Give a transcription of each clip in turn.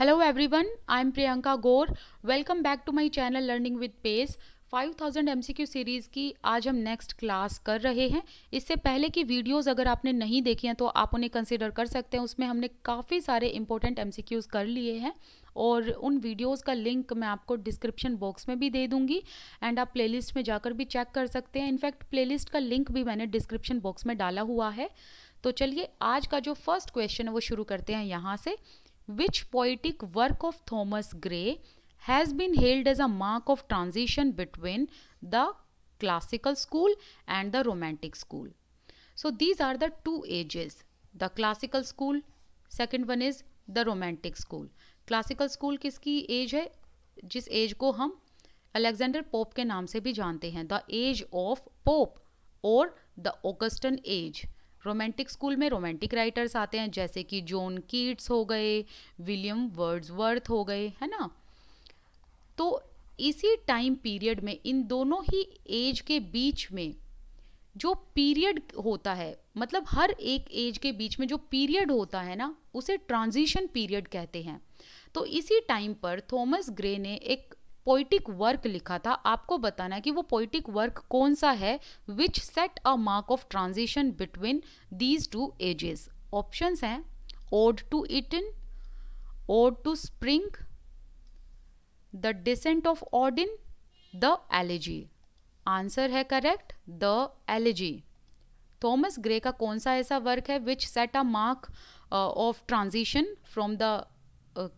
Hello everyone I am Priyanka Gaur welcome back to my channel learning with pace 5000 MCQ series की आज हम next class कर रहे हैं इससे पहले की वीडियोस अगर आपने नहीं देखी हैं तो आप उन्हें कंसिडर कर सकते हैं उसमें हमने काफ़ी सारे इंपॉर्टेंट एम कर लिए हैं और उन वीडियोस का लिंक मैं आपको डिस्क्रिप्शन बॉक्स में भी दे दूंगी एंड आप प्लेलिस्ट में जाकर भी चेक कर सकते हैं इनफैक्ट प्लेलिस्ट का लिंक भी मैंने डिस्क्रिप्शन बॉक्स में डाला हुआ है तो चलिए आज का जो फर्स्ट क्वेश्चन है वो शुरू करते हैं यहाँ से which poetic work of Thomas Gray has been hailed as a mark of transition between the classical school and the romantic school. So these are the two ages, the classical school, second one is the romantic school. Classical school किसकी age है जिस age को हम Alexander pope के नाम से भी जानते हैं द एज ऑफ पोप और the Augustan age romantic school में रोमांटिक राइटर्स आते हैं जैसे कि जॉन कीट्स हो गए विलियम वर्ड्सवर्थ हो गए है ना तो इसी टाइम पीरियड में इन दोनों ही एज के बीच में जो पीरियड होता है मतलब हर एक एज के बीच में जो पीरियड होता है ना उसे ट्रांजिशन पीरियड कहते हैं तो इसी टाइम पर थॉमस ग्रे ने एक पोइटिक वर्क लिखा था आपको बताना है कि वो पोइटिक वर्क कौन सा है which set a mark of transition between these two ages option हैं ode to Eton ode to spring the descent of Odin the elegy answer है correct the elegy Thomas Gray का कौन सा ऐसा work है which set a mark of transition from the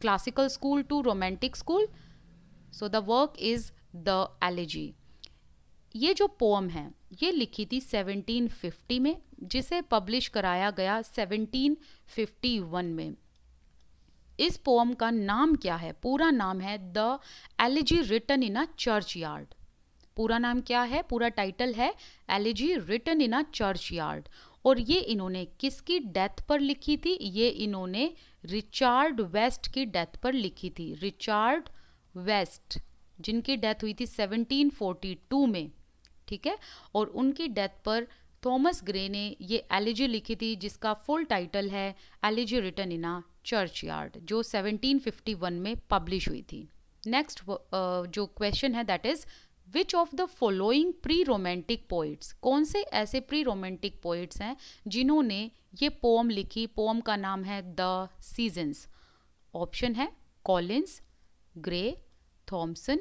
classical school to romantic school so the work is the elegy ये जो poem है ये लिखी थी 1750 में जिसे पब्लिश कराया गया 1751 में इस पोम का नाम क्या है पूरा नाम है the elegy written in a churchyard पूरा नाम क्या है पूरा टाइटल है elegy written in a churchyard और ये इन्होंने किसकी डेथ पर लिखी थी ये इन्होंने रिचार्ड वेस्ट की डेथ पर लिखी थी रिचार्ड वेस्ट जिनकी डेथ हुई थी 1742 में ठीक है और उनकी डेथ पर थॉमस ग्रे ने ये एलिजी लिखी थी जिसका फुल टाइटल है elegy written in a churchyard जो 1751 में पब्लिश हुई थी नेक्स्ट जो क्वेश्चन है that is which of the following pre romantic poets कौन से ऐसे प्री रोमांटिक पोइट्स हैं जिन्होंने ये पोम लिखी पोम का नाम है द सीजन्स ऑप्शन है Collins Gray Thomson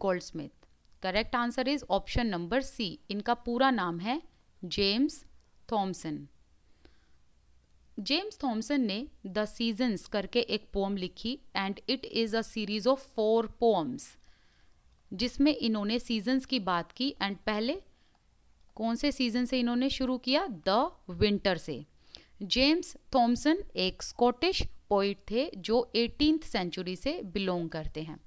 Goldsmith correct answer is option number C इनका पूरा नाम है जेम्स थॉम्सन जेम्स थॉम्सन ने द सीजन्स करके एक पोम लिखी and it is a series of four poems जिसमें इन्होंने सीजन्स की बात की एंड पहले कौन से सीजन से इन्होंने शुरू किया द विंटर से जेम्स थॉम्सन एक स्कॉटिश पोइट थे जो एटीन सेंचुरी से बिलोंग करते हैं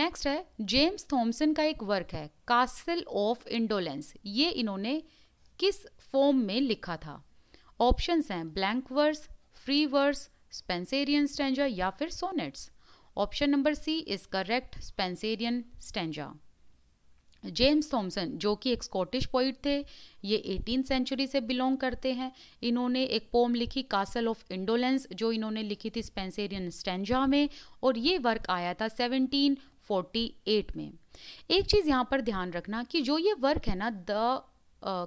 नेक्स्ट है जेम्स थॉम्सन का एक वर्क है कासल ऑफ इंडोलेंस ये इन्होंने किस फॉर्म में लिखा था ऑप्शंस हैं blank verse free verse Spenserian stanza या फिर sonnets option number C is correct Spenserian stanza James Thomson जो कि एक स्कॉटिश पोइट थे ये एटीन सेंचुरी से बिलोंग करते हैं इन्होंने एक पोम लिखी कासल ऑफ इंडोलेंस जो इन्होंने लिखी थी स्पेंसेरियन स्टेंजा में और ये वर्क आया था 1748 में एक चीज़ यहाँ पर ध्यान रखना कि जो ये वर्क है ना द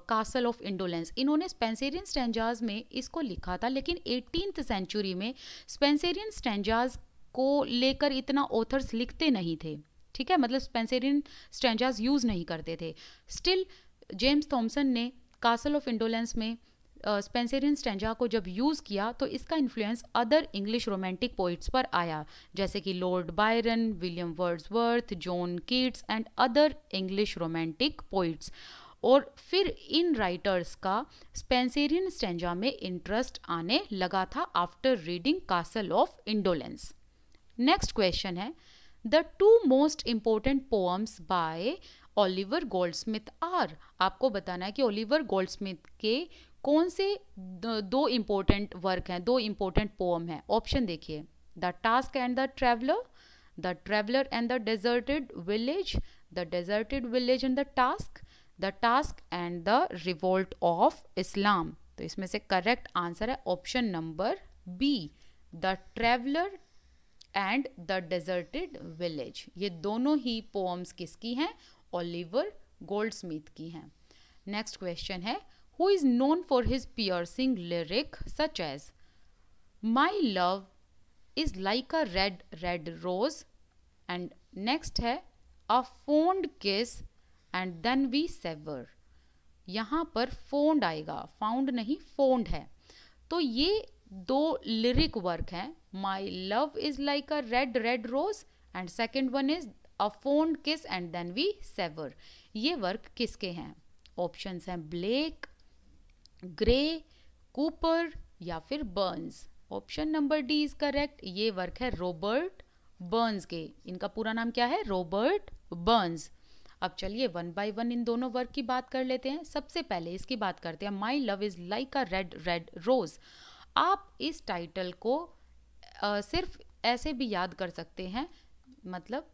कासल ऑफ इंडोलेंस इन्होंने स्पेंसेरियन स्टेंजाज में इसको लिखा था लेकिन एटीन सेंचुरी में स्पेंसेरियन स्टेंजाज को लेकर इतना ऑथर्स लिखते नहीं थे ठीक है मतलब स्पेंसेरियन स्टेंजाज यूज़ नहीं करते थे स्टिल जेम्स थॉम्सन ने कासल ऑफ इंडोलेंस में स्पेंसेरियन uh, स्टेंजा को जब यूज़ किया तो इसका influence other English romantic poets पर आया जैसे कि Lord Byron William Wordsworth John Keats and other English romantic poets और फिर इन राइटर्स का स्पेंसेरियन स्टेंजा में इंटरेस्ट आने लगा था after reading Castle of Indolence next question है the two most important poems by Oliver Smith are आपको बताना है कि ओलिवर स्मिथ के कौन से दो इम्पोर्टेंट वर्क हैं दो इम्पोर्टेंट पोअम हैं ऑप्शन देखिए the task and the traveller the traveller and the deserted village the deserted village and the task the task and the revolt of Islam तो इसमें से करेक्ट आंसर है option number B the traveller and the deserted village ये दोनों ही poems किसकी हैं Oliver Smith की हैं नेक्स्ट क्वेश्चन है who is known for his piercing lyric such as my love is like a red red rose and next है a fond kiss and then we sever यहाँ पर found आएगा found नहीं found है तो ये दो लिरिक वर्क हैं my love is like a red red rose and second one is a fond kiss and then we sever ये वर्क किसके हैं ऑप्शन हैं ब्लेक ग्रे कूपर या फिर Burns option number D is correct ये work है Robert Burns के इनका पूरा नाम क्या है रॉबर्ट बर्न्स अब चलिए वन बाय वन इन दोनों वर्क की बात कर लेते हैं सबसे पहले इसकी बात करते हैं my love is like a red red rose आप इस टाइटल को आ, सिर्फ ऐसे भी याद कर सकते हैं मतलब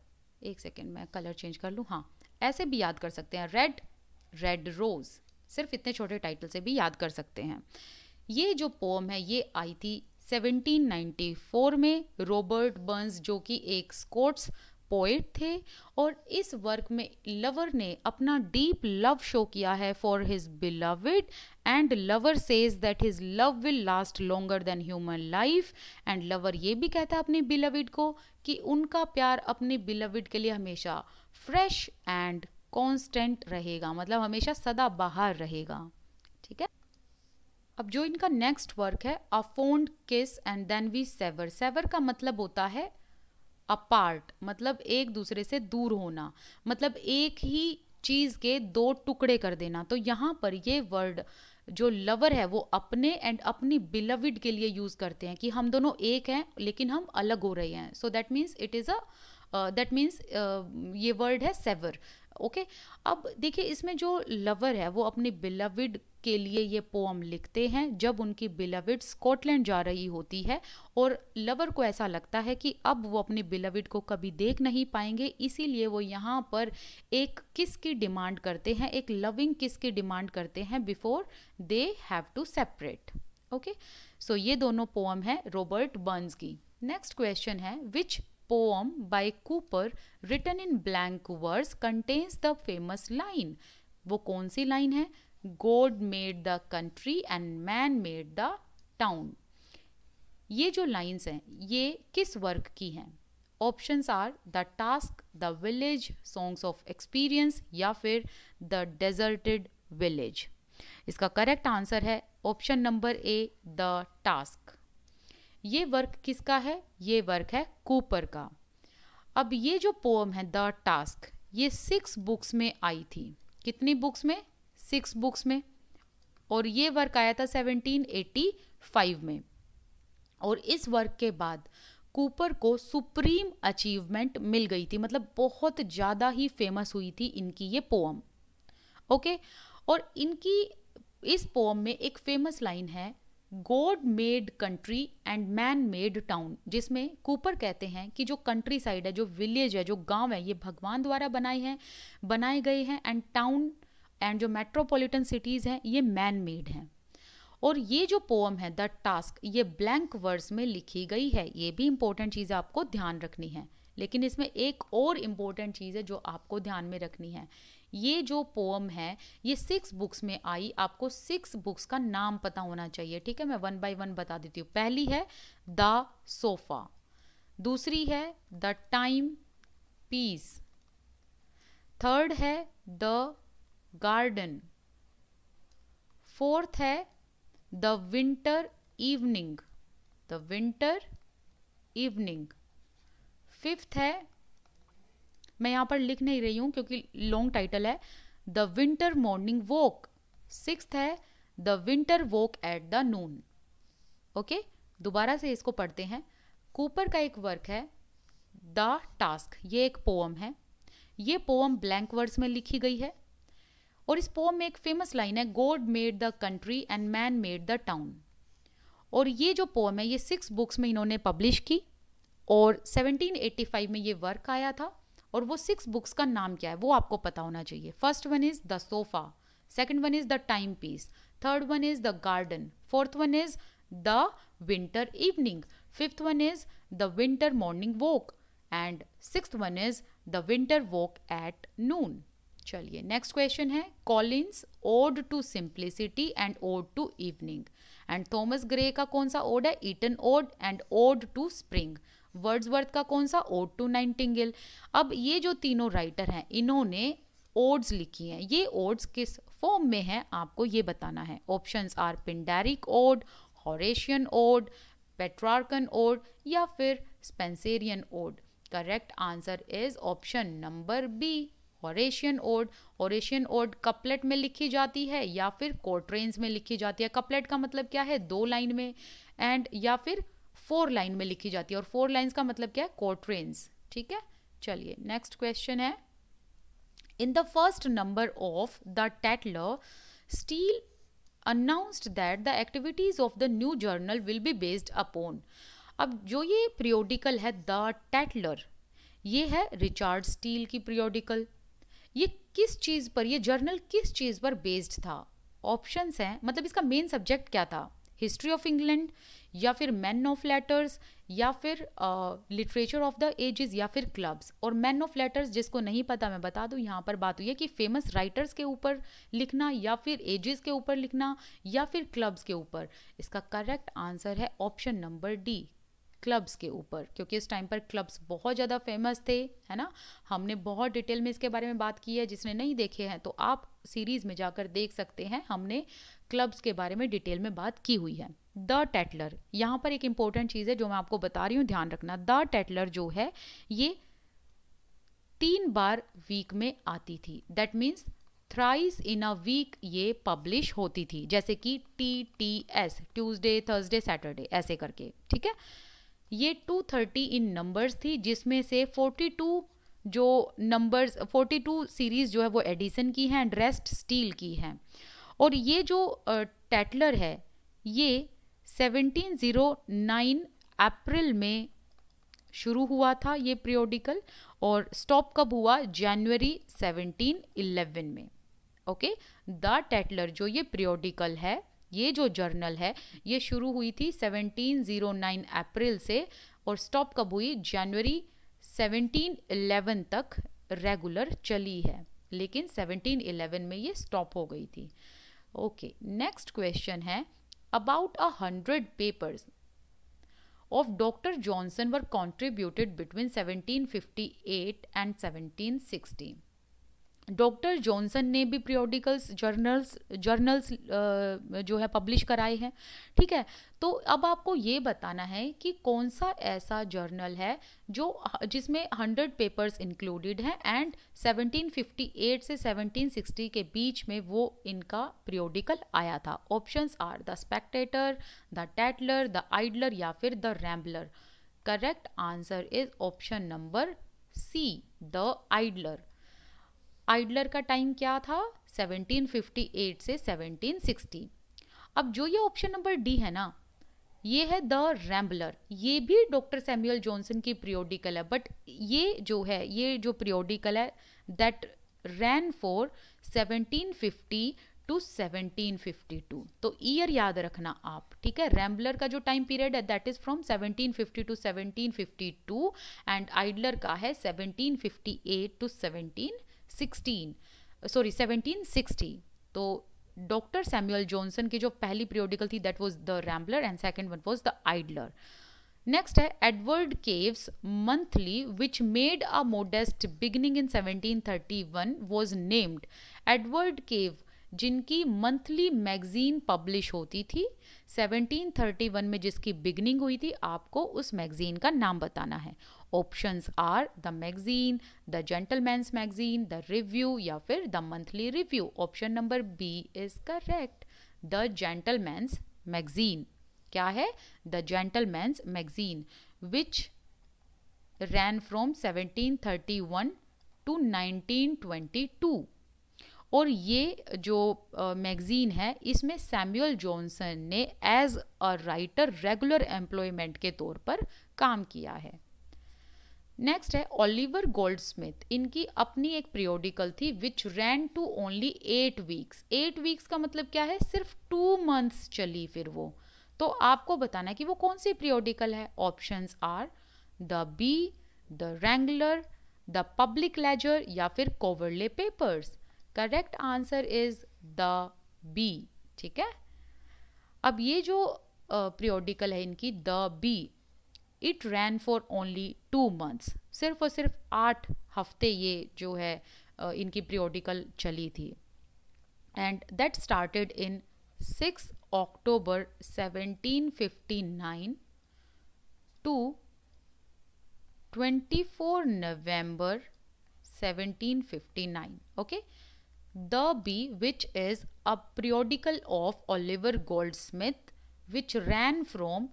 एक सेकेंड मैं कलर चेंज कर लूँ हाँ ऐसे भी याद कर सकते हैं रेड रेड रोज़ सिर्फ इतने छोटे टाइटल से भी याद कर सकते हैं ये जो पोम है ये आई थी 1794 में रॉबर्ट बर्न्स जो कि एक स्कोट्स पोइट थे और इस वर्क में लवर ने अपना डीप लव शो किया है for his beloved and lover says that his love will last longer than human life and lover ये भी कहता है अपने बिलविड को कि उनका प्यार अपने बिलविड के लिए हमेशा फ्रेश एंड कॉन्स्टेंट रहेगा मतलब हमेशा सदा बाहर रहेगा ठीक है अब जो इनका नेक्स्ट वर्क है a fond kiss and then we sever sever का मतलब होता है अपार्ट मतलब एक दूसरे से दूर होना मतलब एक ही चीज़ के दो टुकड़े कर देना तो यहाँ पर ये वर्ड जो लवर है वो अपने एंड अपनी बिलविड के लिए यूज़ करते हैं कि हम दोनों एक हैं लेकिन हम अलग हो रहे हैं so that means it is a that means ये वर्ड है सेवर ओके अब देखिए इसमें जो लवर है वो अपनी बिलविड के लिए ये पोम लिखते हैं जब उनकी बिलविड स्कॉटलैंड जा रही होती है और लवर को ऐसा लगता है कि अब वो अपनी बिलविड को कभी देख नहीं पाएंगे इसीलिए वो यहाँ पर एक किस की डिमांड करते हैं एक लविंग किस की डिमांड करते हैं before they have to separate okay so ये दोनों पोम है रॉबर्ट बर्न्स की नेक्स्ट क्वेश्चन है which poem by Cooper written in blank verse contains the famous line. वो कौन सी लाइन है God made the country and man made the town ये जो लाइन्स हैं ये किस वर्क की हैं options are the task the village songs of experience या फिर द डेजर्टेड विलेज इसका करेक्ट आंसर है option number A the task ये वर्क किसका है ये वर्क है कूपर का अब ये जो पोम है द टास्क ये सिक्स बुक्स में आई थी कितनी बुक्स में सिक्स बुक्स में और ये वर्क आया था 1785 में और इस वर्क के बाद कूपर को सुप्रीम अचीवमेंट मिल गई थी मतलब बहुत ज़्यादा ही फेमस हुई थी इनकी ये पोम ओके और इनकी इस पोम में एक फेमस लाइन है God made country and man made town जिसमें कूपर कहते हैं कि जो कंट्री साइड है जो विलेज है जो गांव है ये भगवान द्वारा बनाए हैं बनाए गए हैं एंड टाउन एंड जो मेट्रोपॉलिटन सिटीज़ हैं ये मैन मेड हैं और ये जो पोम है द टास्क ये ब्लैंक वर्ड्स में लिखी गई है ये भी इंपॉर्टेंट चीज़ आपको ध्यान रखनी है लेकिन इसमें एक और इम्पोर्टेंट चीज़ है जो आपको ध्यान में रखनी है ये जो पोम है ये सिक्स बुक्स में आई आपको सिक्स बुक्स का नाम पता होना चाहिए ठीक है मैं वन बाय वन बता देती हूँ पहली है द सोफा दूसरी है द टाइम पीस थर्ड है द गार्डन फोर्थ है the winter evening the winter evening fifth है मैं यहाँ पर लिख नहीं रही हूँ क्योंकि लॉन्ग टाइटल है the winter morning walk six है the winter walk at the noon okay दोबारा से इसको पढ़ते हैं कूपर का एक वर्क है द टास्क ये एक पोम है ये पोम ब्लैंक वर्ड्स में लिखी गई है और इस पोम में एक फेमस लाइन है God made the country and man made the town और ये जो पोम है ये सिक्स बुक्स में इन्होंने पब्लिश की और 1785 में ये वर्क आया था और वो सिक्स बुक्स का नाम क्या है वो आपको पता होना चाहिए first one is the sofa second one is the time piece third one is the garden fourth one is the winter evening fifth one is the winter morning walk and six one is the winter walk at noon चलिए next question है Collins ode to simplicity and ode to evening and Thomas Gray का कौन सा ode है Eton ode and ode to spring Wordsworth का कौन सा odd to नाइनटिंगल अब ये जो तीनों राइटर हैं इन्होंने ओड्स लिखी हैं ये ओड्स किस फॉर्म में है आपको ये बताना है options are Pindaric ode Horatian ode Petrarchan ode या फिर Spenserian ode correct answer is option number B Horatian ode Horatian ode couplet में लिखी जाती है या फिर कोट्रेन्स में लिखी जाती है कपलेट का मतलब क्या है दो लाइन में एंड या फिर फोर लाइन में लिखी जाती है और फोर लाइन्स का मतलब क्या है कोट्रेन्स ठीक है चलिए नेक्स्ट क्वेश्चन है in the first number of the Tatler Steele announced that the activities of the new journal will be based upon अब जो ये पीरियोडिकल है द टैटलर ये है रिचार्ड स्टील की पीरियोडिकल ये किस चीज़ पर ये जर्नल किस चीज़ पर बेस्ड था ऑप्शंस हैं मतलब इसका मेन सब्जेक्ट क्या था हिस्ट्री ऑफ इंग्लैंड या फिर मैन ऑफ लेटर्स या फिर लिटरेचर ऑफ द एजेस या फिर क्लब्स और मैन ऑफ लेटर्स जिसको नहीं पता मैं बता दूं यहाँ पर बात हुई है कि फेमस राइटर्स के ऊपर लिखना या फिर एजेस के ऊपर लिखना या फिर क्लब्स के ऊपर इसका करेक्ट आंसर है ऑप्शन नंबर डी क्लब्स के ऊपर क्योंकि इस टाइम पर क्लब्स बहुत ज़्यादा फेमस थे है ना हमने बहुत डिटेल में इसके बारे में बात की है जिसने नहीं देखे हैं तो आप सीरीज़ में जाकर देख सकते हैं हमने क्लब्स के बारे में डिटेल में बात की हुई है द टेटलर यहाँ पर एक इंपॉर्टेंट चीज़ है जो मैं आपको बता रही हूँ ध्यान रखना द टेटलर जो है ये तीन बार वीक में आती थी that means thrice in a week ये पब्लिश होती थी जैसे कि T T S Tuesday Thursday Saturday ऐसे करके ठीक है ये टू थर्टी इन नंबर्स थी जिसमें से फोर्टी टू जो नंबर्स फोर्टी टू सीरीज़ जो है वो एडिसन की हैं एंड रेस्ट स्टील की हैं और ये जो टैटलर है ये 1709 अप्रैल में शुरू हुआ था ये पीरियोडिकल और स्टॉप कब हुआ जनवरी 1711 में ओके द टैटलर जो ये पीरियोडिकल है ये जो जर्नल है ये शुरू हुई थी 1709 अप्रैल से और स्टॉप कब हुई जनवरी 1711 तक रेगुलर चली है लेकिन 1711 में ये स्टॉप हो गई थी ओके नेक्स्ट क्वेश्चन है about a hundred papers of doctor Johnson were contributed between 1758 and 1760 doctor Johnson ने भी पीरियोडिकल्स जर्नल्स जर्नल्स जो है पब्लिश कराए हैं ठीक है तो अब आपको ये बताना है कि कौन सा ऐसा जर्नल है जो जिसमें 100 पेपर्स इंक्लूडेड हैं एंड 1758 से 1760 के बीच में वो इनका पीरियोडिकल आया था options are the Spectator the Tatler the Idler या फिर the Rambler correct answer is option number C the Idler Idler का टाइम क्या था 1758 से 1760 अब जो ये ऑप्शन नंबर डी है ना ये है द रैम्बलर ये भी डॉक्टर सैमुअल जॉनसन की प्रियोडिकल है बट ये जो है ये जो प्रियोडिकल है दैट रैन फॉर 1750 टू 1752 तो ईयर याद रखना आप ठीक है रैम्बलर का जो टाइम पीरियड है that is from 1750 to 1752 and Idler का है 1758 to seventeen sixteen sorry seventeen sixty तो डॉक्टर सैमुअल जॉनसन की जो पहली पीरियोडिकल थी that was the Rambler and second one was the Idler next है Edward Cave's monthly which made a modest beginning in 1731 was named Edward Cave जिनकी monthly magazine publish होती थी 1731 में जिसकी बिगनिंग हुई थी आपको उस मैगजीन का नाम बताना है options are the magazine the Gentleman's Magazine the Review या फिर the Monthly Review option number B is correct the Gentleman's Magazine क्या है the Gentleman's Magazine which ran from 1731 to 1922 और ये जो मैगज़ीन है इसमें सैमुअल जॉनसन ने as a writer regular employment के तौर पर काम किया है नेक्स्ट है ओलिवर स्मिथ इनकी अपनी एक पीरियोडिकल थी which ran to only eight weeks eight weeks का मतलब क्या है सिर्फ टू मंथ्स चली फिर वो तो आपको बताना है कि वो कौन सी पीरियोडिकल है options are the Bee the Rambler the Public Ledger या फिर Coverley papers correct answer is the Bee ठीक है अब ये जो पीरियोडिकल uh, है इनकी the Bee it ran for only two months सिर्फ और सिर्फ आठ हफ्ते ये जो है इनकी पीरियोडिकल चली थी and that started in six October 1759 to 24 November 1759 the Bee which is a a of of Goldsmith which ran from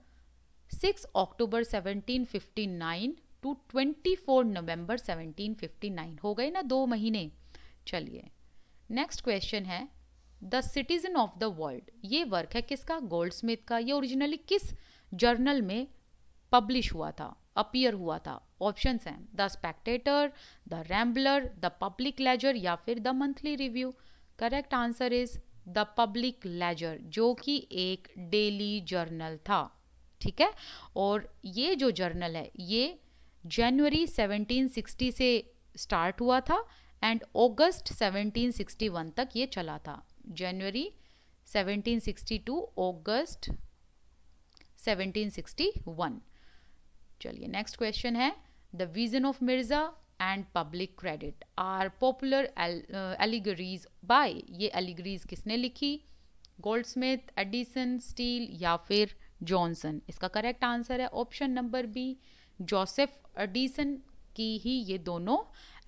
six October 1759 to 24 November 1759 हो गए ना दो महीने चलिए नेक्स्ट क्वेश्चन है the Citizen of the World ये work है किसका गोल्ड स्मिथ का ये ओरिजिनली किस जर्नल में पब्लिश हुआ था अपियर हुआ था ऑप्शन हैं the Spectator the Rambler the Public Ledger या फिर the Monthly Review correct answer is the Public Ledger जो कि एक डेली जर्नल था ठीक है और ये जो जर्नल है ये जनवरी 1760 से स्टार्ट हुआ था एंड अगस्त 1761 तक ये चला था जनवरी 1762 टू अगस्त 1761 चलिए नेक्स्ट क्वेश्चन है the Vision of Mirza and Public Credit are popular allegories by ये एलिगरीज किसने लिखी गोल्ड स्मिथ एडिसन स्टील या फिर जॉनसन इसका करेक्ट आंसर है option number B Joseph Addison की ही ये दोनों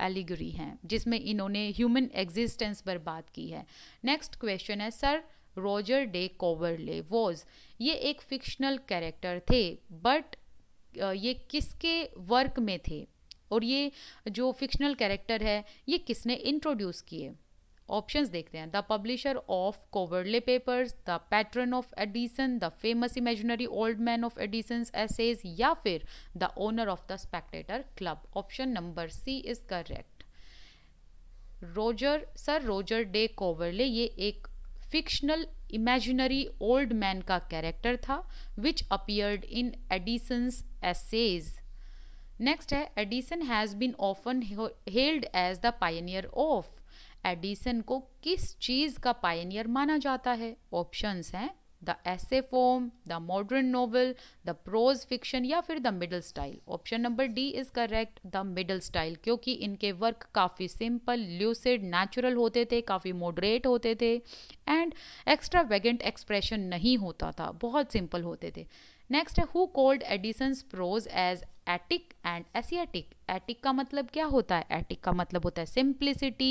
एलिगरी हैं जिसमें इन्होंने ह्यूमन एग्जिस्टेंस पर बात की है नेक्स्ट क्वेश्चन है sir Roger de Coverley was ये एक फिक्शनल कैरेक्टर थे बट ये किसके वर्क में थे और ये जो फिक्शनल कैरेक्टर है ये किसने इंट्रोड्यूस किए ऑप्शंस देखते हैं the publisher of Coverley papers the pattern of Addison the famous imaginary old man of Addison essays या फिर the owner of the Spectator club option number C is correct Roger sir Roger de Coverley ये एक fictional imaginary old man का character था which appeared in Addison's essays next है Addison has been often held as the pioneer of Addison को किस चीज़ का Pioneer माना जाता है ऑप्शंस हैं the essay form the modern novel the prose fiction या फिर the middle style option number D is correct the middle style क्योंकि इनके वर्क काफ़ी सिंपल ल्यूसिड नेचुरल होते थे काफ़ी मॉडरेट होते थे एंड एक्स्ट्रा वेगेंट एक्सप्रेशन नहीं होता था बहुत सिंपल होते थे नेक्स्ट है who called Addison's prose as Attic and Asiatic Attic का मतलब क्या होता है एटिक का मतलब होता है सिंप्लिसिटी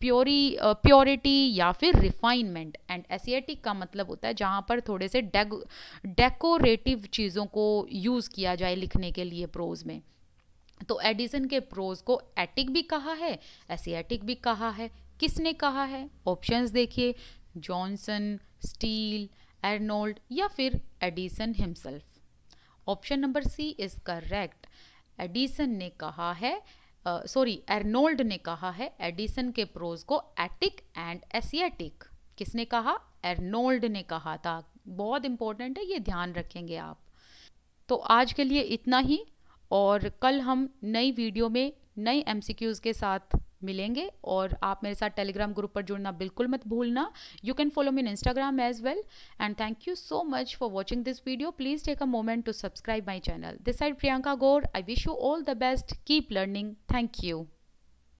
प्योरी प्योरिटी या फिर रिफाइनमेंट एंड एसियाटिक का मतलब होता है जहाँ पर थोड़े से डेकोरेटिव चीज़ों को यूज़ किया जाए लिखने के लिए प्रोज में तो एडिसन के प्रोज को एटिक भी कहा है एसियाटिक भी कहा है किसने कहा है ऑप्शंस देखिए जॉनसन स्टील एर्नोल्ड या फिर Addison himself option number C is correct Addison ने कहा है सॉरी uh, एर्नोल्ड ने कहा है एडिसन के प्रोज को एटिक एंड एसियाटिक किसने कहा एर्नोल्ड ने कहा था बहुत इंपॉर्टेंट है ये ध्यान रखेंगे आप तो आज के लिए इतना ही और कल हम नई वीडियो में नए एम के साथ मिलेंगे और आप मेरे साथ टेलीग्राम ग्रुप पर जुड़ना बिल्कुल मत भूलना you can follow me in Instagram as well and thank you so much for watching this video please take a moment to subscribe my channel this side Priyanka Gaur I wish you all the best keep learning thank you